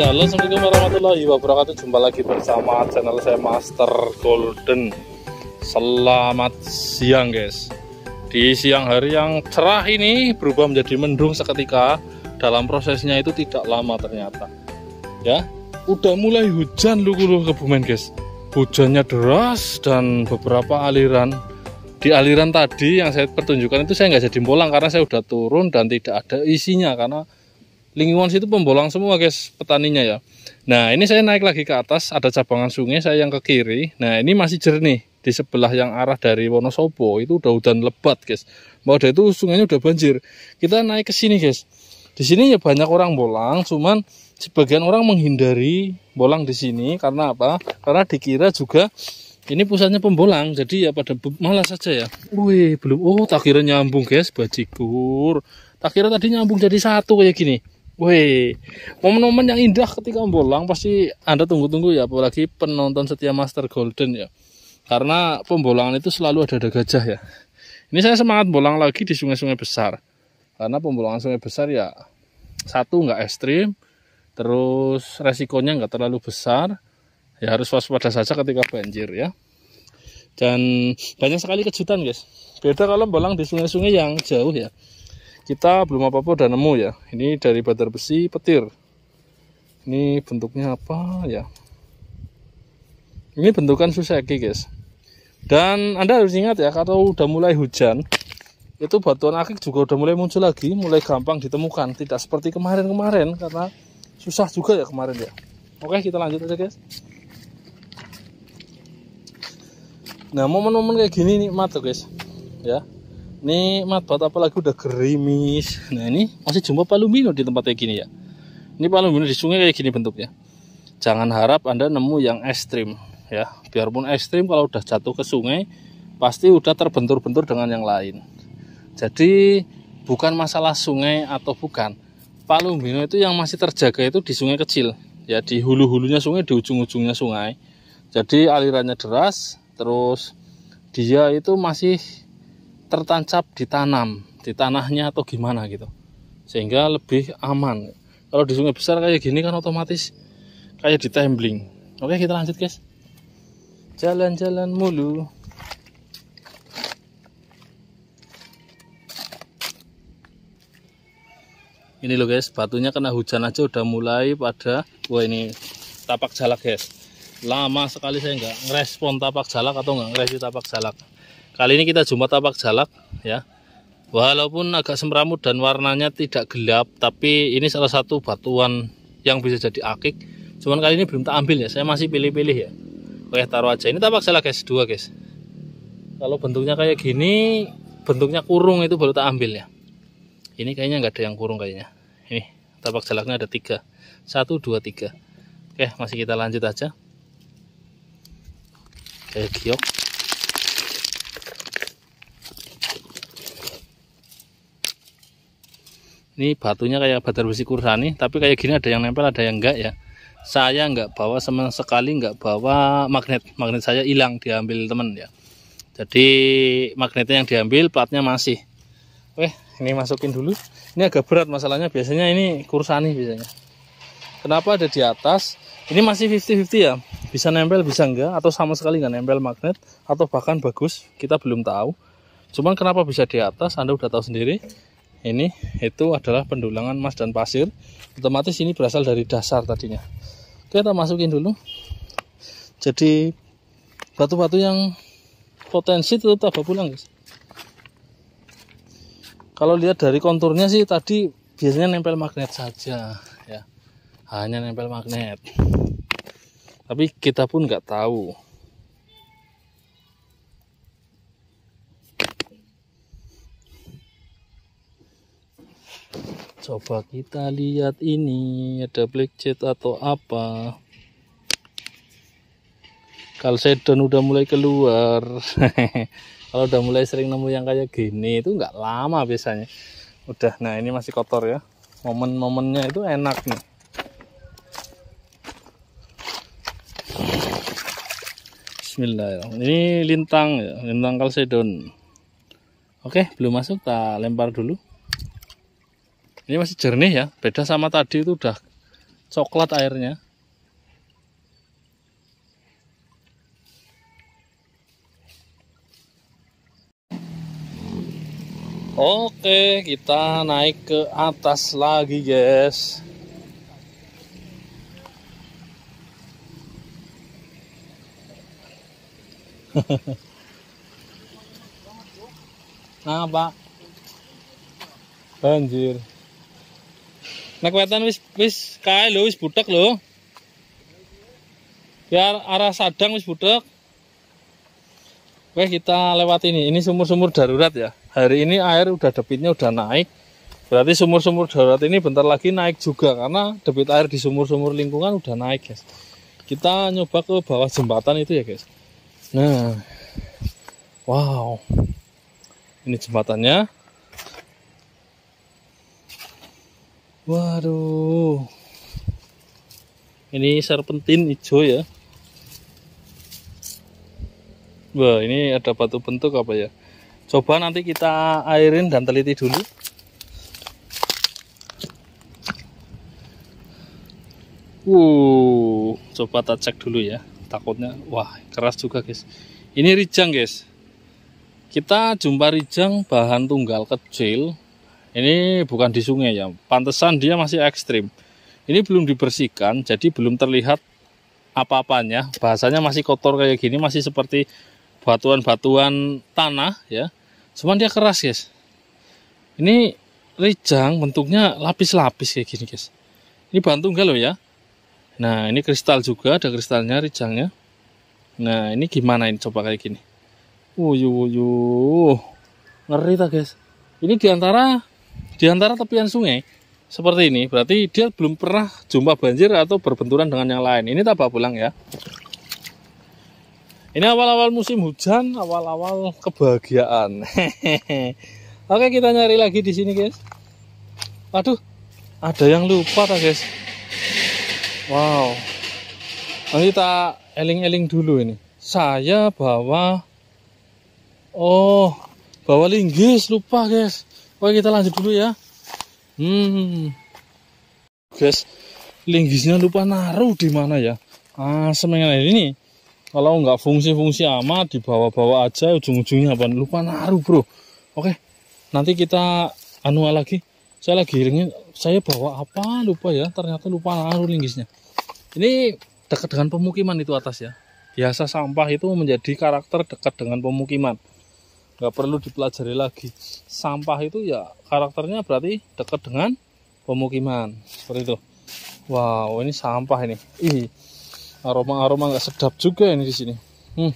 Ya, halo Assalamualaikum warahmatullahi wabarakatuh Jumpa lagi bersama channel saya Master Golden Selamat siang guys Di siang hari yang cerah ini Berubah menjadi mendung seketika Dalam prosesnya itu tidak lama ternyata Ya, udah mulai hujan lugu-lugu kebumen guys Hujannya deras dan beberapa aliran di aliran tadi yang saya pertunjukkan itu saya nggak jadi bolang karena saya udah turun dan tidak ada isinya karena lingkungan situ pembolang semua guys petaninya ya nah ini saya naik lagi ke atas ada cabangan sungai saya yang ke kiri nah ini masih jernih di sebelah yang arah dari Wonosobo itu udah hujan lebat guys mau ada itu sungainya udah banjir kita naik ke sini guys di sini ya banyak orang bolang cuman sebagian orang menghindari bolang di sini karena apa karena dikira juga ini pusatnya pembolang jadi ya pada malas saja ya wih belum oh tak kira nyambung guys bajigur tak kira tadi nyambung jadi satu kayak gini Wih, momen-momen yang indah ketika membolang pasti Anda tunggu-tunggu ya, apalagi penonton setia Master Golden ya. Karena pembolangan itu selalu ada ada gajah ya. Ini saya semangat bolang lagi di sungai-sungai besar. Karena pembolangan sungai besar ya, satu nggak ekstrim, terus resikonya nggak terlalu besar, ya harus waspada saja ketika banjir ya. Dan banyak sekali kejutan guys. Beda kalau bolang di sungai-sungai yang jauh ya kita belum apa-apa udah nemu ya ini dari badar besi petir ini bentuknya apa ya ini bentukan suseki guys dan anda harus ingat ya kalau udah mulai hujan itu batuan akik juga udah mulai muncul lagi mulai gampang ditemukan tidak seperti kemarin-kemarin karena susah juga ya kemarin ya oke kita lanjut aja guys nah momen-momen kayak gini nikmat tuh guys ya ini matot apalagi udah gerimis nah ini masih jumpa palumino di tempat kayak gini ya ini palumino di sungai kayak gini bentuknya jangan harap anda nemu yang ekstrim ya biarpun ekstrim kalau udah jatuh ke sungai pasti udah terbentur-bentur dengan yang lain jadi bukan masalah sungai atau bukan palumino itu yang masih terjaga itu di sungai kecil ya di hulu-hulunya sungai di ujung-ujungnya sungai jadi alirannya deras terus dia itu masih tertancap ditanam di tanahnya atau gimana gitu sehingga lebih aman kalau di sungai besar kayak gini kan otomatis kayak di tembling oke kita lanjut guys jalan-jalan mulu ini loh guys batunya kena hujan aja udah mulai pada wah ini tapak jalak guys lama sekali saya nggak ngerespon tapak jalak atau nggak ngeresi tapak jalak Kali ini kita jumpa tapak jalak ya. Walaupun agak semramut dan warnanya tidak gelap, tapi ini salah satu batuan yang bisa jadi akik. Cuman kali ini belum tak ambil ya, saya masih pilih-pilih ya. Oke, taruh aja. Ini tapak jalak guys, dua guys. Kalau bentuknya kayak gini, bentuknya kurung itu baru tak ambil ya. Ini kayaknya nggak ada yang kurung kayaknya. Ini tapak jalaknya ada tiga, satu, dua, tiga. Oke, masih kita lanjut aja. Kayak giok. ini batunya kayak badar besi kursani tapi kayak gini ada yang nempel ada yang enggak ya saya enggak bawa sama sekali enggak bawa magnet magnet saya hilang diambil teman ya jadi magnetnya yang diambil platnya masih weh ini masukin dulu ini agak berat masalahnya biasanya ini kursani biasanya kenapa ada di atas ini masih 50-50 ya bisa nempel bisa enggak atau sama sekali enggak nempel magnet atau bahkan bagus kita belum tahu cuman kenapa bisa di atas anda udah tahu sendiri ini itu adalah pendulangan emas dan pasir otomatis ini berasal dari dasar tadinya oke kita masukin dulu jadi batu-batu yang potensi tetap apa pulang guys kalau lihat dari konturnya sih tadi biasanya nempel magnet saja ya hanya nempel magnet tapi kita pun nggak tahu coba kita lihat ini ada black jet atau apa kalsedon udah mulai keluar kalau udah mulai sering nemu yang kayak gini itu nggak lama biasanya udah nah ini masih kotor ya momen-momennya itu enak nih Bismillahirrahmanirrahim ini lintang ya lintang kalsedon Oke, belum masuk, tak lempar dulu ini masih jernih ya beda sama tadi itu udah coklat airnya Oke, kita naik ke atas lagi, guys. Nah, Pak. Banjir wetan wis, wis kae lho wis butek lho. biar arah sadang wis butek. Oke kita lewat ini ini sumur-sumur darurat ya hari ini air udah debitnya udah naik berarti sumur-sumur darurat ini bentar lagi naik juga karena debit air di sumur-sumur lingkungan udah naik guys kita nyoba ke bawah jembatan itu ya guys nah wow ini jembatannya Waduh. Ini serpentin hijau ya. Wah, ini ada batu bentuk apa ya? Coba nanti kita airin dan teliti dulu. Uh, coba tak cek dulu ya. Takutnya, wah keras juga guys. Ini rijang guys. Kita jumpa rijang bahan tunggal kecil ini bukan di sungai ya. Pantesan dia masih ekstrim. Ini belum dibersihkan, jadi belum terlihat apa-apanya. Bahasanya masih kotor kayak gini, masih seperti batuan-batuan tanah ya. Cuman dia keras guys. Ini rijang bentuknya lapis-lapis kayak gini guys. Ini bantu enggak loh ya. Nah ini kristal juga, ada kristalnya rijangnya. Nah ini gimana ini coba kayak gini. Wuyu wuyu. Ngeri tak guys. Ini diantara di antara tepian sungai seperti ini berarti dia belum pernah jumpa banjir atau berbenturan dengan yang lain ini tak bawa pulang ya ini awal-awal musim hujan awal-awal kebahagiaan oke kita nyari lagi di sini guys aduh ada yang lupa tak guys wow nanti kita eling-eling dulu ini saya bawa oh bawa linggis lupa guys Oke kita lanjut dulu ya. Hmm. Guys, linggisnya lupa naruh di mana ya? Ah, semengan ini. Kalau nggak fungsi-fungsi amat dibawa-bawa aja ujung-ujungnya apa? Lupa naruh, Bro. Oke. Nanti kita anu lagi. Saya lagi ringin, saya bawa apa lupa ya. Ternyata lupa naruh linggisnya. Ini dekat dengan pemukiman itu atas ya. Biasa sampah itu menjadi karakter dekat dengan pemukiman nggak perlu dipelajari lagi sampah itu ya karakternya berarti dekat dengan pemukiman seperti itu wow ini sampah ini ih aroma aroma nggak sedap juga ini di sini hmm.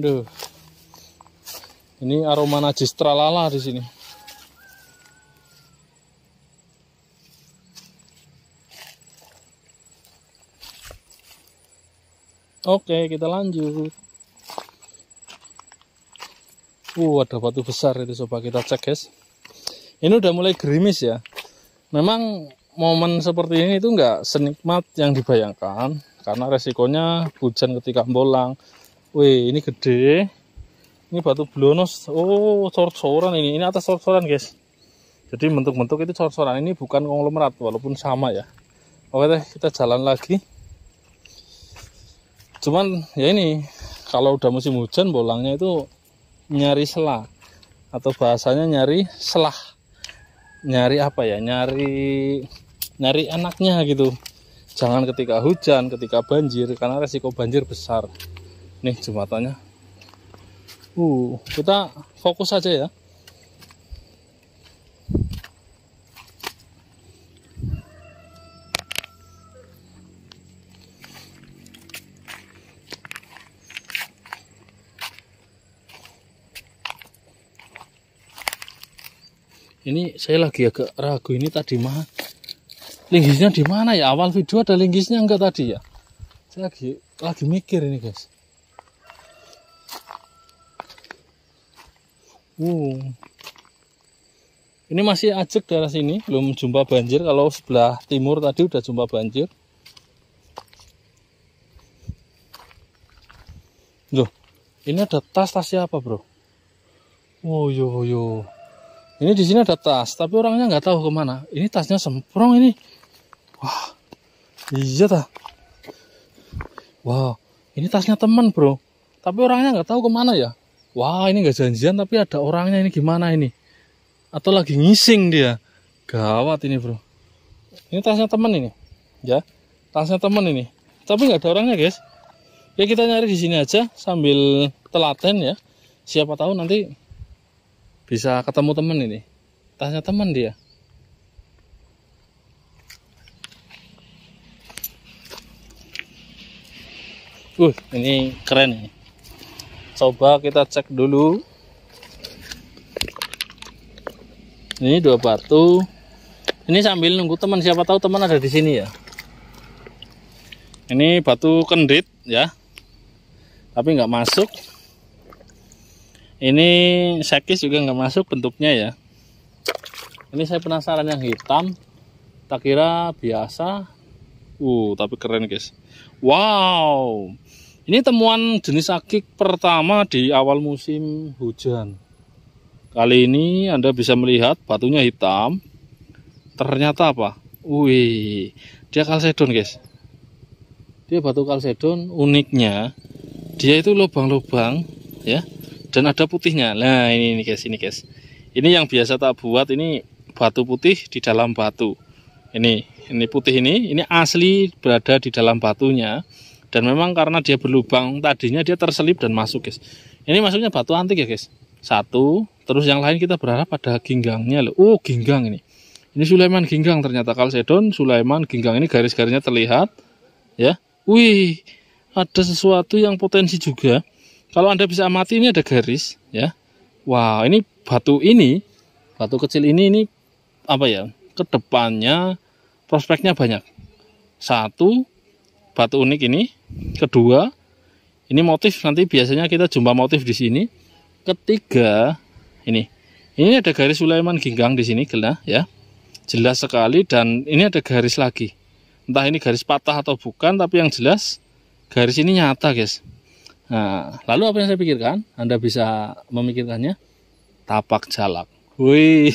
aduh ini aroma najis tralala di sini Oke, kita lanjut. Wow, ada batu besar itu coba kita cek guys. Ini udah mulai gerimis ya. Memang momen seperti ini itu nggak senikmat yang dibayangkan karena resikonya hujan ketika bolang. Wih, ini gede. Ini batu blonos. Oh, sor-soran ini. Ini atas sor soran guys. Jadi bentuk-bentuk itu sor soran ini bukan konglomerat walaupun sama ya. Oke deh, kita jalan lagi. Cuman ya ini kalau udah musim hujan bolangnya itu nyari selah atau bahasanya nyari selah nyari apa ya nyari nyari anaknya gitu jangan ketika hujan ketika banjir karena resiko banjir besar nih jembatannya uh kita fokus aja ya ini saya lagi agak ragu ini tadi mah linggisnya di mana ya awal video ada linggisnya enggak tadi ya saya lagi lagi mikir ini guys wow ini masih ajak daerah sini belum jumpa banjir kalau sebelah timur tadi udah jumpa banjir loh ini ada tas tas siapa bro Oh yo yo ini di sini ada tas, tapi orangnya nggak tahu kemana. Ini tasnya semprong ini. Wah, iya ta. Wow, ini tasnya teman bro. Tapi orangnya nggak tahu kemana ya. Wah, ini nggak janjian tapi ada orangnya ini gimana ini? Atau lagi ngising dia? Gawat ini bro. Ini tasnya teman ini, ya. Tasnya teman ini. Tapi nggak ada orangnya guys. Ya kita nyari di sini aja sambil telaten ya. Siapa tahu nanti bisa ketemu temen ini tasnya teman dia Uh, ini keren nih. Coba kita cek dulu. Ini dua batu. Ini sambil nunggu teman siapa tahu teman ada di sini ya. Ini batu kendit ya. Tapi nggak masuk ini sekis juga nggak masuk bentuknya ya ini saya penasaran yang hitam tak kira biasa uh tapi keren guys wow ini temuan jenis akik pertama di awal musim hujan kali ini anda bisa melihat batunya hitam ternyata apa wih dia kalsedon guys dia batu kalsedon uniknya dia itu lubang-lubang ya dan ada putihnya nah ini nih guys ini guys ini yang biasa tak buat ini batu putih di dalam batu ini ini putih ini ini asli berada di dalam batunya dan memang karena dia berlubang tadinya dia terselip dan masuk guys ini masuknya batu antik ya guys satu terus yang lain kita berharap pada ginggangnya loh oh ginggang ini ini Sulaiman ginggang ternyata kalsedon Sulaiman ginggang ini garis-garisnya terlihat ya wih ada sesuatu yang potensi juga kalau Anda bisa amati ini ada garis ya. Wow, ini batu ini, batu kecil ini ini apa ya? Kedepannya prospeknya banyak. Satu, batu unik ini. Kedua, ini motif nanti biasanya kita jumpa motif di sini. Ketiga, ini. Ini ada garis Sulaiman Ginggang di sini, gelah ya. Jelas sekali dan ini ada garis lagi. Entah ini garis patah atau bukan, tapi yang jelas garis ini nyata, guys. Nah, lalu apa yang saya pikirkan? Anda bisa memikirkannya. Tapak jalak. Wih,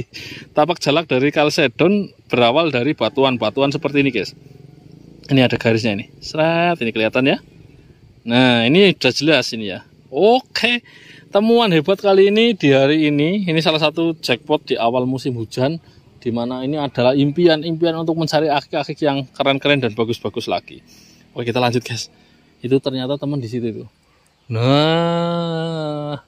tapak jalak dari kalsedon berawal dari batuan-batuan seperti ini, guys. Ini ada garisnya ini. Seret, ini kelihatan ya. Nah, ini sudah jelas ini ya. Oke, temuan hebat kali ini di hari ini. Ini salah satu jackpot di awal musim hujan. di mana ini adalah impian-impian untuk mencari akik-akik yang keren-keren dan bagus-bagus lagi. Oke, kita lanjut, guys itu ternyata teman di situ itu. nah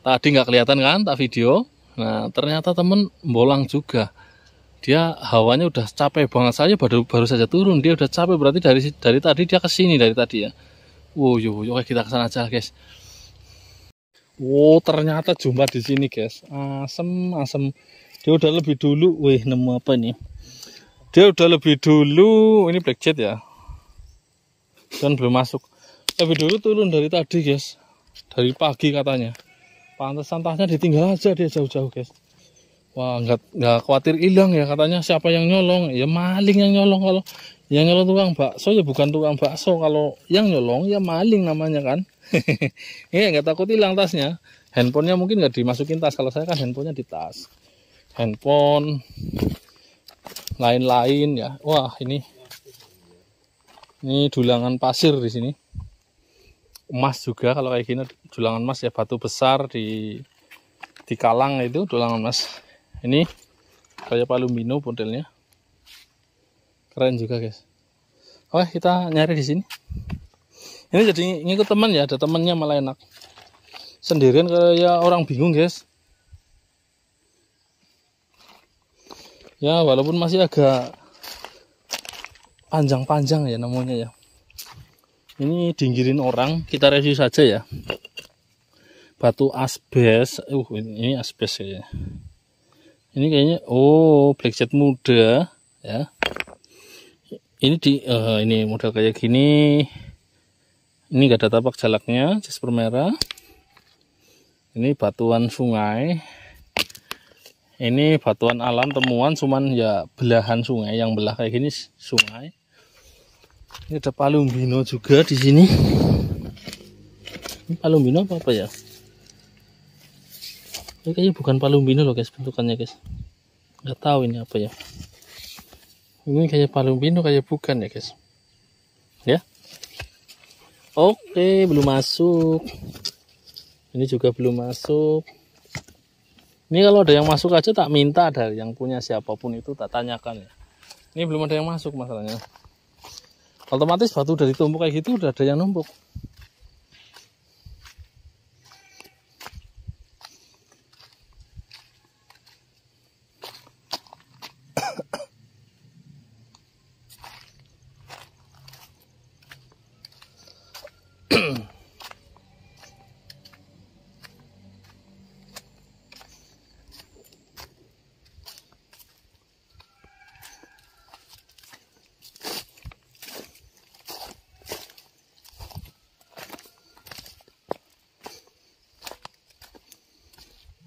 tadi nggak kelihatan kan tak video nah ternyata temen bolang juga dia hawanya udah capek banget saja baru baru saja turun dia udah capek berarti dari dari tadi dia ke sini dari tadi ya wow yo oke kita kesana aja guys wow ternyata jumpa di sini guys asem asem dia udah lebih dulu wih nemu apa nih dia udah lebih dulu ini black jet ya dan belum masuk tapi dulu turun dari tadi guys dari pagi katanya Pantas santahnya ditinggal aja dia jauh-jauh guys wah nggak nggak khawatir hilang ya katanya siapa yang nyolong ya maling yang nyolong kalau yang nyolong tukang bakso ya bukan tukang bakso kalau yang nyolong ya maling namanya kan ya nggak takut hilang tasnya handphonenya mungkin nggak dimasukin tas kalau saya kan handphonenya di tas handphone lain-lain ya wah ini ini dulangan pasir di sini emas juga kalau kayak gini dulangan emas ya batu besar di di kalang itu dulangan emas ini kayak palumino modelnya keren juga guys oke kita nyari di sini ini jadi ngikut teman ya ada temennya malah enak sendirian kayak orang bingung guys ya walaupun masih agak panjang-panjang ya namanya ya ini dinggirin orang kita review saja ya batu asbes uh ini asbes ya. ini kayaknya oh blackjet muda ya ini di uh, ini model kayak gini ini gak ada tapak jalaknya jasper merah ini batuan sungai ini batuan alam temuan cuman ya belahan sungai yang belah kayak gini sungai ini ada palumbino juga di sini. Ini palumbino apa apa ya? Ini kayaknya bukan palumbino loh guys bentukannya guys. Gak tahu ini apa ya. Ini kayak palumbino kayak bukan ya guys. Ya. Oke, belum masuk. Ini juga belum masuk. Ini kalau ada yang masuk aja tak minta dari yang punya siapapun itu tak tanyakan ya. Ini belum ada yang masuk masalahnya otomatis batu dari tumpuk kayak gitu udah ada yang numpuk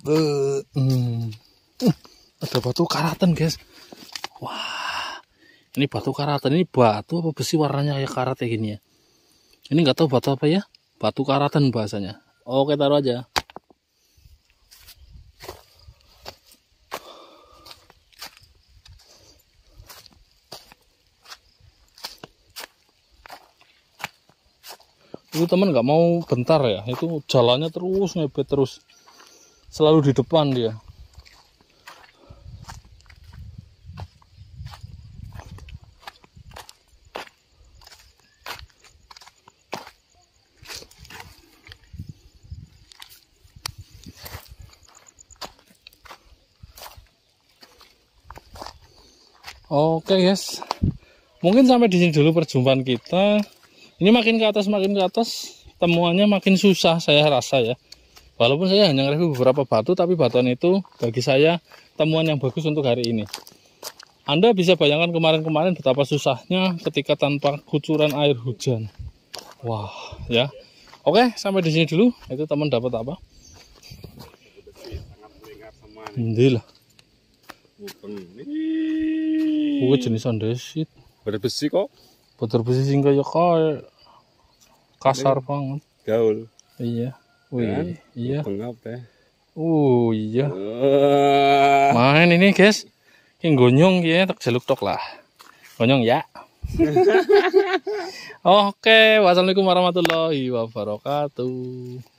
Be, hmm, uh, ada batu karatan guys. Wah, ini batu karatan ini batu apa besi warnanya kayak karat ya gini ya. Ini nggak tahu batu apa ya, batu karatan bahasanya. Oke taruh aja. itu teman nggak mau bentar ya itu jalannya terus ngebet terus selalu di depan dia Oke guys, mungkin sampai di sini dulu perjumpaan kita. Ini makin ke atas, makin ke atas, temuannya makin susah saya rasa ya. Walaupun saya hanya review beberapa batu, tapi batuan itu bagi saya temuan yang bagus untuk hari ini. Anda bisa bayangkan kemarin-kemarin betapa susahnya ketika tanpa kucuran air hujan. Wah, ya. Oke, sampai di sini dulu. Itu teman dapat apa? Indilah. Gue jenis andesit. Berbesi kok. Berbesi ya kau kasar banget. Gaul. Iya. Wih, kan? iya. Pengap ya. Oh iya. Uh. Main ini, guys. Ki gonyong ya tak jeluk tok lah. Gonyong ya. Oke, okay. wassalamualaikum warahmatullahi wabarakatuh.